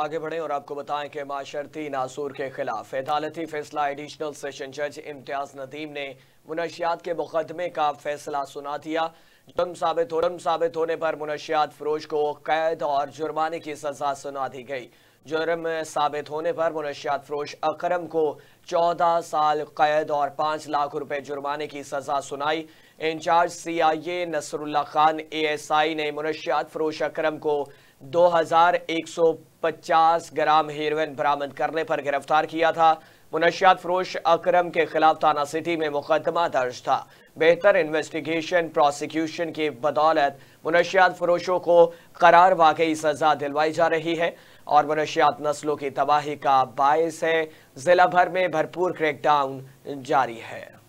आगे बढ़े और आपको बताएं कि माशर्ती नासूर के खिलाफ अदालती फैसला एडिशनल सेशन जज इम्तियाज नदीम ने मुनशियात के मुकदमे का फैसला सुना दिया जुर्म साबित हो जुर्म साबित होने पर मुनशियात फरोश को कैद और जुर्माने की सजा सुना दी गई जुर्म साबित होने पर मुनशियात फरोश अकरम को चौदह साल कैद और पाँच लाख रुपए जुर्माने की सजा सुनाई incharge C I A Nasrullah Khan A S I ने मुनशियात फरोश अकरम को दो हजार एक सौ 50 ग्राम हेरोइन बरामद करने पर गिरफ्तार किया था मुनशियात फरोश अकरम के खिलाफ थाना सिटी में मुकदमा दर्ज था बेहतर इन्वेस्टिगेशन प्रोसिक्यूशन की बदौलत मुनशियात फरोशों को करार वाकई सजा दिलवाई जा रही है और मुनशियात नस्लों की तबाही का बायस है जिला भर में भरपूर क्रैकडाउन जारी है